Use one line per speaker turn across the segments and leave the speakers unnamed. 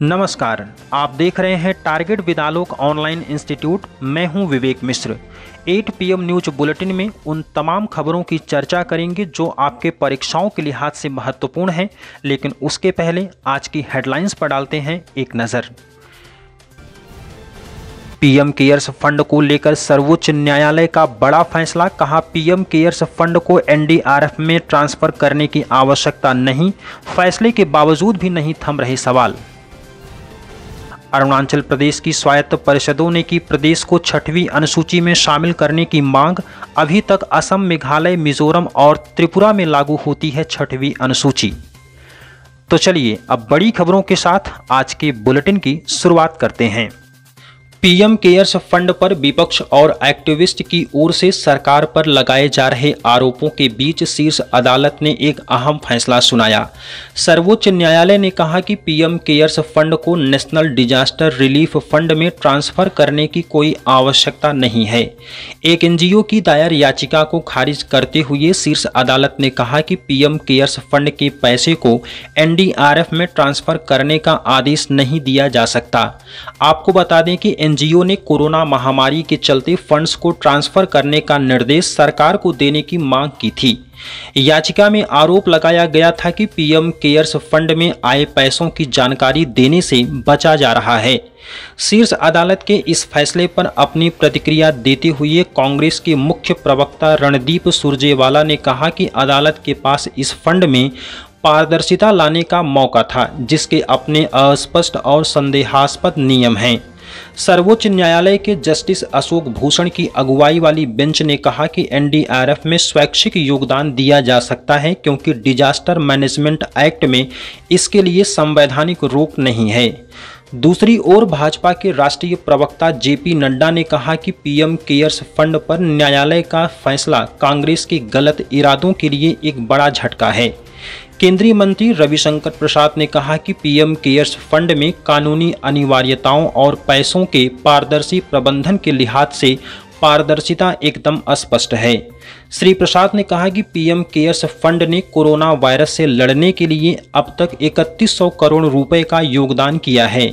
नमस्कार आप देख रहे हैं टारगेट विदालोक ऑनलाइन इंस्टीट्यूट मैं हूं Vivek Mishra 8 PM news bulletin में उन तमाम खबरों की चर्चा करेंगे जो आपके परीक्षाओं के लिहाज से महत्वपूर्ण हैं लेकिन उसके पहले आज की हेडलाइंस पर डालते हैं एक नज़र पीएम केयर्स फंड को लेकर सर्वोच्च न्यायालय का बड़ा फैसला कहा पीएम केयर्स फंड को एनडीआरएफ में ट्रांसफर करने की आवश्यकता नहीं फैसले के बावजूद भी नहीं थम रहे सवाल अरुणाचल प्रदेश की स्वायत्त परिषदों ने की प्रदेश को छठवीं अनुसूची में शामिल करने की मांग अभी तक असम मेघालय मिजोरम और त्रिपुरा में लागू होती है छठवीं अनुसूची तो चलिए अब बड़ी खबरों के साथ आज के बुलेटिन की शुरुआत करते हैं पीएम केयर्स फंड पर विपक्ष और एक्टिविस्ट की ओर से सरकार पर लगाए जा रहे आरोपों के बीच शीर्ष अदालत ने एक अहम फैसला सुनाया सर्वोच्च न्यायालय ने कहा कि पीएम केयर्स फंड को नेशनल डिजास्टर रिलीफ फंड में ट्रांसफर करने की कोई आवश्यकता नहीं है एक एनजीओ की दायर याचिका को खारिज करते हुए शीर्ष अदालत ने कहा कि पीएम केयर्स फंड के पैसे को एनडीआरएफ में ट्रांसफर करने का आदेश नहीं दिया जा सकता आपको बता दें कि एनजीओ ने कोरोना महामारी के चलते फंड्स को ट्रांसफर करने का निर्देश सरकार को देने की मांग की थी याचिका में आरोप लगाया गया था कि पीएम केयर्स फंड में आए पैसों की जानकारी देने से बचा जा रहा है शीर्ष अदालत के इस फैसले पर अपनी प्रतिक्रिया देते हुए कांग्रेस के मुख्य प्रवक्ता रणदीप सुरजेवाला ने कहा कि अदालत के पास इस फंड में पारदर्शिता लाने का मौका था जिसके अपने अस्पष्ट और संदेहास्पद नियम हैं सर्वोच्च न्यायालय के जस्टिस अशोक भूषण की अगुवाई वाली बेंच ने कहा कि एनडीआरएफ में स्वैच्छिक योगदान दिया जा सकता है क्योंकि डिजास्टर मैनेजमेंट एक्ट में इसके लिए संवैधानिक रोक नहीं है दूसरी ओर भाजपा के राष्ट्रीय प्रवक्ता जेपी नड्डा ने कहा कि पीएम केयर्स फंड पर न्यायालय का फैसला कांग्रेस के गलत इरादों के लिए एक बड़ा झटका है केंद्रीय मंत्री रविशंकर प्रसाद ने कहा कि पीएम केयर्स फंड में कानूनी अनिवार्यताओं और पैसों के पारदर्शी प्रबंधन के लिहाज से पारदर्शिता एकदम अस्पष्ट है श्री प्रसाद ने कहा कि पीएम केयर्स फंड ने कोरोना वायरस से लड़ने के लिए अब तक 3100 करोड़ रुपए का योगदान किया है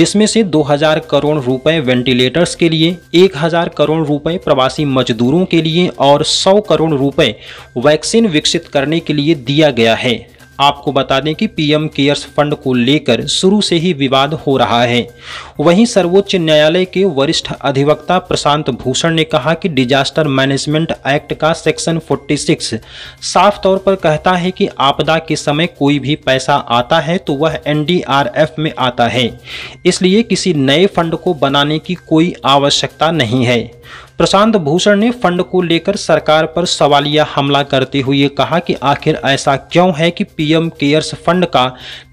जिसमें से 2000 करोड़ रुपए वेंटिलेटर्स के लिए 1000 करोड़ रुपए प्रवासी मजदूरों के लिए और 100 करोड़ रुपए वैक्सीन विकसित करने के लिए दिया गया है आपको बता दें कि पीएम केयर्स फंड को लेकर शुरू से ही विवाद हो रहा है वहीं सर्वोच्च न्यायालय के वरिष्ठ अधिवक्ता प्रशांत भूषण ने कहा कि डिजास्टर मैनेजमेंट एक्ट का सेक्शन 46 साफ तौर पर कहता है कि आपदा के समय कोई भी पैसा आता है तो वह एनडीआरएफ में आता है इसलिए किसी नए फंड को बनाने की कोई आवश्यकता नहीं है प्रशांत भूषण ने फंड को लेकर सरकार पर सवालिया हमला करते हुए कहा कि आखिर ऐसा क्यों है कि पीएम केयर्स फंड का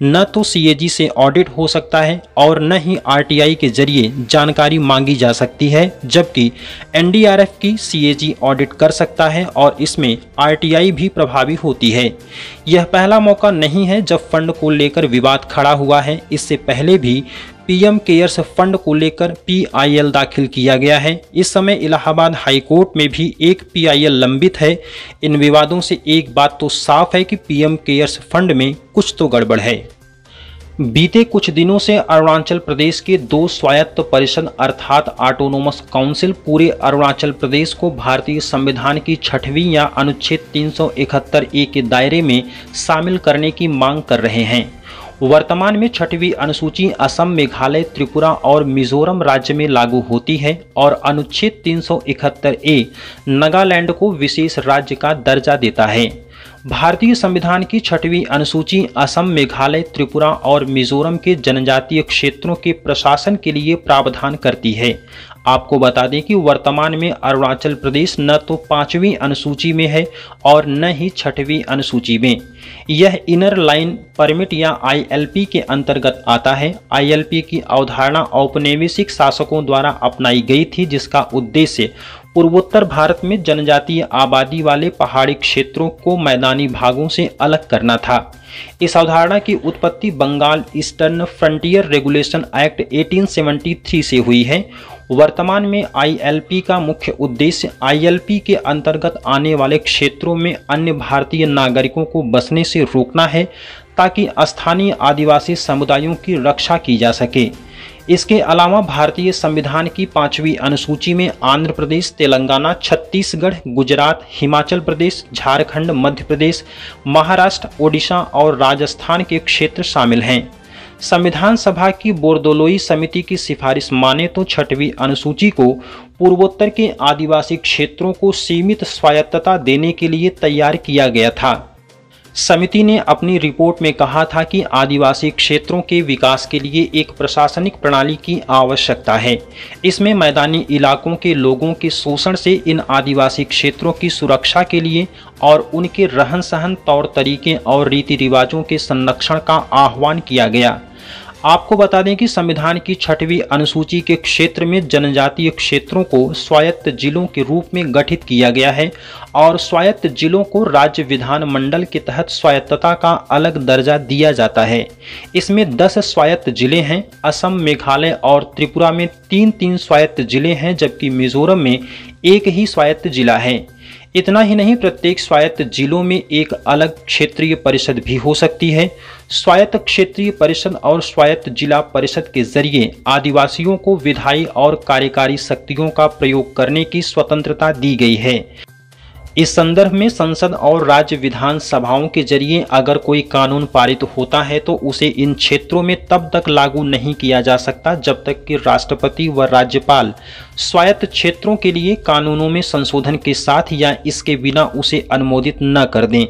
न तो सीएजी से ऑडिट हो सकता है और न ही आरटीआई के जरिए जानकारी मांगी जा सकती है जबकि एनडीआरएफ की सीएजी ऑडिट कर सकता है और इसमें आरटीआई भी प्रभावी होती है यह पहला मौका नहीं है जब फंड को लेकर विवाद खड़ा हुआ है इससे पहले भी पीएम केयर्स फंड को लेकर पीआईएल दाखिल किया गया है इस समय इलाहाबाद हाईकोर्ट में भी एक पीआईएल लंबित है इन विवादों से एक बात तो साफ है कि पीएम केयर्स फंड में कुछ तो गड़बड़ है बीते कुछ दिनों से अरुणाचल प्रदेश के दो स्वायत्त परिषद अर्थात ऑटोनोमस काउंसिल पूरे अरुणाचल प्रदेश को भारतीय संविधान की छठवीं या अनुच्छेद तीन ए के दायरे में शामिल करने की मांग कर रहे हैं वर्तमान में छठवीं अनुसूची असम मेघालय त्रिपुरा और मिजोरम राज्य में लागू होती है और अनुच्छेद 371 ए नागालैंड को विशेष राज्य का दर्जा देता है भारतीय संविधान की छठवीं अनुसूची असम मेघालय त्रिपुरा और मिजोरम के जनजातीय क्षेत्रों के प्रशासन के लिए प्रावधान करती है आपको बता दें कि वर्तमान में अरुणाचल प्रदेश न तो पाँचवीं अनुसूची में है और न ही छठवीं अनुसूची में यह इनर लाइन परमिट या आईएलपी के अंतर्गत आता है आईएलपी की अवधारणा औपनिवेशिक शासकों द्वारा अपनाई गई थी जिसका उद्देश्य पूर्वोत्तर भारत में जनजातीय आबादी वाले पहाड़ी क्षेत्रों को मैदानी भागों से अलग करना था इस अवधारणा की उत्पत्ति Bengal eastern frontier regulation act 1873 से हुई है वर्तमान में आईएलपी का मुख्य उद्देश्य आईएलपी के अंतर्गत आने वाले क्षेत्रों में अन्य भारतीय नागरिकों को बसने से रोकना है ताकि स्थानीय आदिवासी समुदायों की रक्षा की जा सके इसके अलावा भारतीय संविधान की पाँचवीं अनुसूची में आंध्र प्रदेश तेलंगाना छत्तीसगढ़ गुजरात हिमाचल प्रदेश झारखंड मध्य प्रदेश महाराष्ट्र ओडिशा और राजस्थान के क्षेत्र शामिल हैं संविधान सभा की बोरदोलोई समिति की सिफारिश माने तो छठवीं अनुसूची को पूर्वोत्तर के आदिवासी क्षेत्रों को सीमित स्वायत्तता देने के लिए तैयार किया गया था समिति ने अपनी रिपोर्ट में कहा था कि आदिवासी क्षेत्रों के विकास के लिए एक प्रशासनिक प्रणाली की आवश्यकता है इसमें मैदानी इलाकों के लोगों के शोषण से इन आदिवासी क्षेत्रों की सुरक्षा के लिए और उनके रहन सहन तौर तरीके और रीति रिवाजों के संरक्षण का आह्वान किया गया आपको बता दें कि संविधान की छठवीं अनुसूची के क्षेत्र में जनजातीय क्षेत्रों को स्वायत्त जिलों के रूप में गठित किया गया है और स्वायत्त जिलों को राज्य विधानमंडल के तहत स्वायत्तता का अलग दर्जा दिया जाता है इसमें 10 स्वायत्त जिले हैं असम मेघालय और त्रिपुरा में तीन तीन स्वायत्त जिले हैं जबकि मिजोरम में एक ही स्वायत्त जिला है इतना ही नहीं प्रत्येक स्वायत्त जिलों में एक अलग क्षेत्रीय परिषद भी हो सकती है स्वायत्त क्षेत्रीय परिषद और स्वायत्त जिला परिषद के जरिए आदिवासियों को विधायी और कार्यकारी शक्तियों का प्रयोग करने की स्वतंत्रता दी गई है इस संदर्भ में संसद और राज्य विधानसभाओं के जरिए अगर कोई कानून पारित होता है तो उसे इन क्षेत्रों में तब तक लागू नहीं किया जा सकता जब तक कि राष्ट्रपति व राज्यपाल स्वायत्त क्षेत्रों के लिए कानूनों में संशोधन के साथ या इसके बिना उसे अनुमोदित न कर दें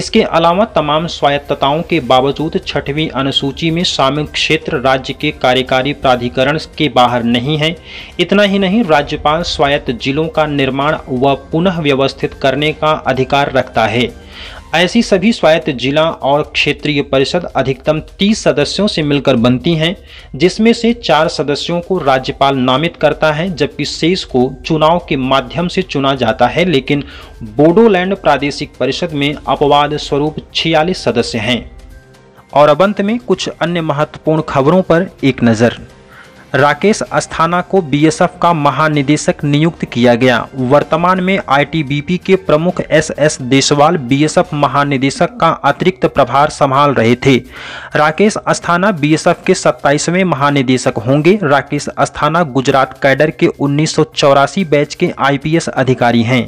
इसके अलावा तमाम स्वायत्तताओं के बावजूद छठवीं अनुसूची में शामिल क्षेत्र राज्य के कार्यकारी प्राधिकरण के बाहर नहीं है इतना ही नहीं राज्यपाल स्वायत्त जिलों का निर्माण व पुनः व्यवस्थित करने का अधिकार रखता है ऐसी सभी स्वायत्त जिला और क्षेत्रीय परिषद अधिकतम 30 सदस्यों से मिलकर बनती हैं जिसमें से चार सदस्यों को राज्यपाल नामित करता है जबकि शेष को चुनाव के माध्यम से चुना जाता है लेकिन बोडोलैंड प्रादेशिक परिषद में अपवाद स्वरूप छियालीस सदस्य हैं और अब अंत में कुछ अन्य महत्वपूर्ण खबरों पर एक नज़र राकेश अस्थाना को बीएसएफ का महानिदेशक नियुक्त किया गया वर्तमान में आईटीबीपी के प्रमुख एसएस देशवाल बीएसएफ महानिदेशक का अतिरिक्त प्रभार संभाल रहे थे राकेश अस्थाना बीएसएफ के 27वें महानिदेशक होंगे राकेश अस्थाना गुजरात कैडर के उन्नीस बैच के आईपीएस अधिकारी हैं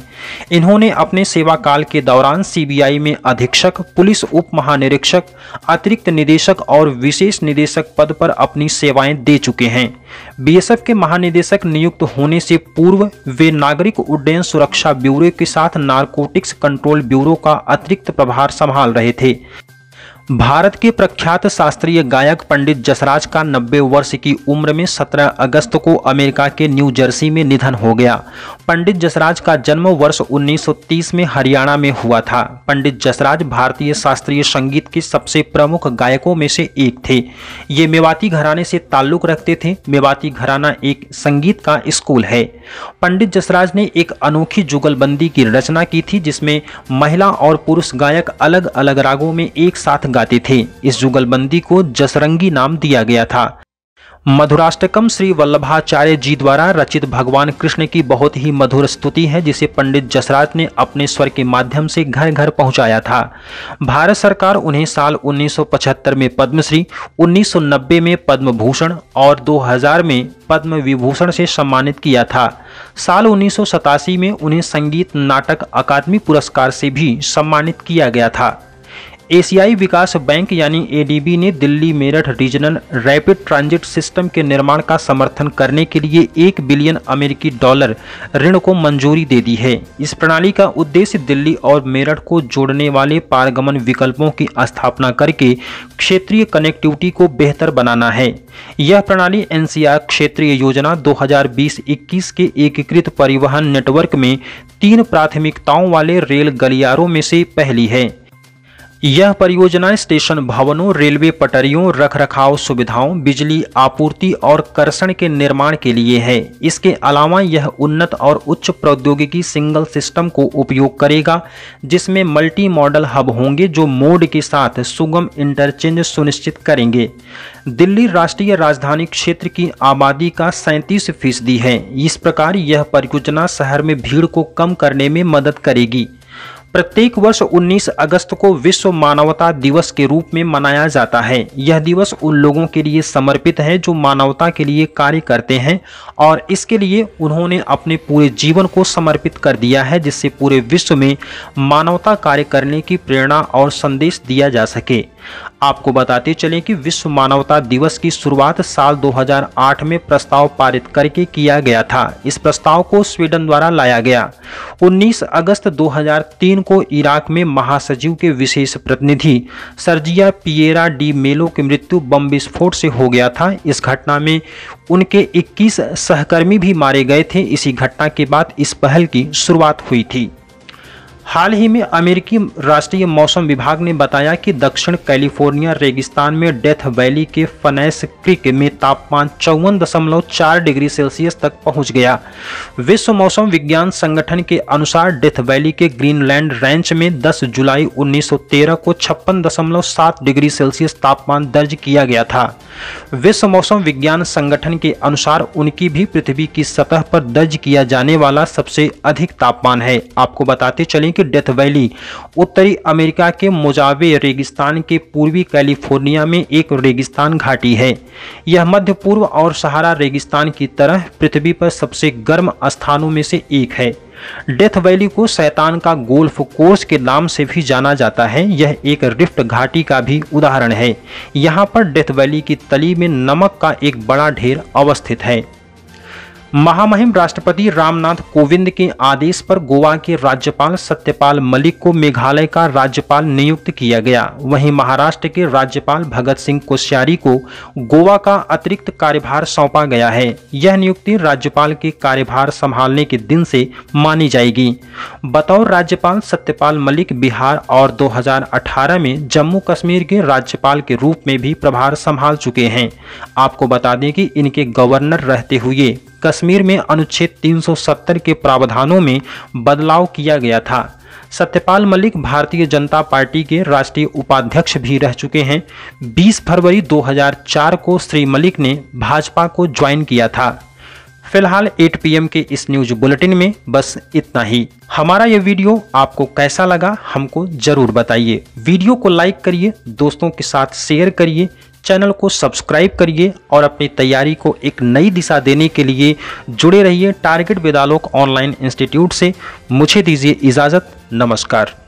इन्होंने अपने सेवाकाल के दौरान सी में अधीक्षक पुलिस उप महानिरीक्षक अतिरिक्त निदेशक और विशेष निदेशक पद पर अपनी सेवाएं दे चुके हैं बीएसएफ के महानिदेशक नियुक्त होने से पूर्व वे नागरिक उड्डयन सुरक्षा ब्यूरो के साथ नारकोटिक्स कंट्रोल ब्यूरो का अतिरिक्त प्रभार संभाल रहे थे भारत के प्रख्यात शास्त्रीय गायक पंडित जसराज का 90 वर्ष की उम्र में 17 अगस्त को अमेरिका के न्यू जर्सी में निधन हो गया पंडित जसराज का जन्म वर्ष 1930 में हरियाणा में हुआ था पंडित जसराज भारतीय शास्त्रीय संगीत के सबसे प्रमुख गायकों में से एक थे ये मेवाती घराने से ताल्लुक रखते थे मेवाती घराना एक संगीत का स्कूल है पंडित जसराज ने एक अनोखी जुगलबंदी की रचना की थी जिसमें महिला और पुरुष गायक अलग अलग रागों में एक साथ गाते थे इस जुगलबंदी को जसरंगी नाम दिया गया था मधुराष्टकम श्री वल्लभाचार्य जी द्वारा रचित भगवान कृष्ण की बहुत ही मधुर स्तुति है जिसे पंडित जसराज ने अपने स्वर के माध्यम से घर घर पहुंचाया था भारत सरकार उन्हें साल 1975 में पद्मश्री 1990 में पद्म भूषण और 2000 में पद्म विभूषण से सम्मानित किया था साल उन्नीस में उन्हें संगीत नाटक अकादमी पुरस्कार से भी सम्मानित किया गया था एशियाई विकास बैंक यानी एडीबी ने Delhi Meerut regional rapid transit system के निर्माण का समर्थन करने के लिए एक बिलियन अमेरिकी डॉलर ऋण को मंजूरी दे दी है इस प्रणाली का उद्देश्य दिल्ली और मेरठ को जोड़ने वाले पारगमन विकल्पों की स्थापना करके क्षेत्रीय कनेक्टिविटी को बेहतर बनाना है यह प्रणाली एन क्षेत्रीय योजना दो हजार के एकीकृत परिवहन नेटवर्क में तीन प्राथमिकताओं वाले रेल गलियारों में से पहली है यह परियोजनाएं स्टेशन भवनों रेलवे पटरियों रख रखाव सुविधाओं बिजली आपूर्ति और कर्षण के निर्माण के लिए है इसके अलावा यह उन्नत और उच्च प्रौद्योगिकी सिंगल सिस्टम को उपयोग करेगा जिसमें मल्टी मॉडल हब होंगे जो मोड के साथ सुगम इंटरचेंज सुनिश्चित करेंगे दिल्ली राष्ट्रीय राजधानी क्षेत्र की आबादी का सैंतीस फीसदी है इस प्रकार यह परियोजना शहर में भीड़ को कम करने में मदद करेगी प्रत्येक वर्ष 19 अगस्त को विश्व मानवता दिवस के रूप में मनाया जाता है यह दिवस उन लोगों के लिए समर्पित है जो मानवता के लिए कार्य करते हैं और इसके लिए उन्होंने अपने पूरे जीवन को समर्पित कर दिया है जिससे पूरे विश्व में मानवता कार्य करने की प्रेरणा और संदेश दिया जा सके आपको बताते चलें कि विश्व मानवता दिवस की शुरुआत साल 2008 में प्रस्ताव पारित करके किया गया था इस प्रस्ताव को स्वीडन द्वारा लाया गया 19 अगस्त 2003 को इराक में महासचिव के विशेष प्रतिनिधि सर्जिया पिएरा डी मेलो की मृत्यु बम विस्फोट से हो गया था इस घटना में उनके 21 सहकर्मी भी मारे गए थे इसी घटना के बाद इस पहल की शुरुआत हुई थी हाल ही में अमेरिकी राष्ट्रीय मौसम विभाग ने बताया कि दक्षिण कैलिफोर्निया रेगिस्तान में डेथ वैली के फनैस क्रिक में तापमान चौवन दशमलव चार डिग्री सेल्सियस तक पहुंच गया विश्व मौसम विज्ञान संगठन के अनुसार डेथ वैली के ग्रीनलैंड रेंच में 10 जुलाई 1913 को छप्पन दशमलव सात डिग्री सेल्सियस तापमान दर्ज किया गया था विश्व मौसम विज्ञान संगठन के अनुसार उनकी भी पृथ्वी की सतह पर दर्ज किया जाने वाला सबसे अधिक तापमान है आपको बताते चले यानी कि डेथ वैली उत्तरी अमेरिका के मोजावे रेगिस्तान के पूर्वी कैलिफोर्निया में एक रेगिस्तान घाटी है यह मध्य पूर्व और सहारा रेगिस्तान की तरह पृथ्वी पर सबसे गर्म स्थानों में से एक है डेथ वैली को सैतान का गोल्फ कोर्स के नाम से भी जाना जाता है यह एक रिफ्ट घाटी का भी उदाहरण है यहाँ पर डेथ वैली की तली में नमक का एक बड़ा ढेर अवस्थित है महामहिम राष्ट्रपति रामनाथ कोविंद के आदेश पर गोवा के राज्यपाल सत्यपाल मलिक को मेघालय का राज्यपाल नियुक्त किया गया वहीं महाराष्ट्र के राज्यपाल भगत सिंह कोश्यारी को गोवा का अतिरिक्त कार्यभार सौंपा गया है यह नियुक्ति राज्यपाल के कार्यभार संभालने के दिन से मानी जाएगी बतौर राज्यपाल सत्यपाल मलिक बिहार और दो में जम्मू कश्मीर के राज्यपाल के रूप में भी प्रभार संभाल चुके हैं आपको बता दें कि इनके गवर्नर रहते हुए कश्मीर में अनुच्छेद 370 के प्रावधानों में बदलाव किया गया था सत्यपाल मलिक भारतीय जनता पार्टी के राष्ट्रीय उपाध्यक्ष भी रह चुके हैं 20 फरवरी 2004 को श्री मलिक ने भाजपा को ज्वाइन किया था फिलहाल 8 पीएम के इस न्यूज बुलेटिन में बस इतना ही हमारा ये वीडियो आपको कैसा लगा हमको जरूर बताइए वीडियो को लाइक करिए दोस्तों के साथ शेयर करिए चैनल को सब्सक्राइब करिए और अपनी तैयारी को एक नई दिशा देने के लिए जुड़े रहिए टारगेट वेदालोक ऑनलाइन इंस्टीट्यूट से मुझे दीजिए इजाज़त नमस्कार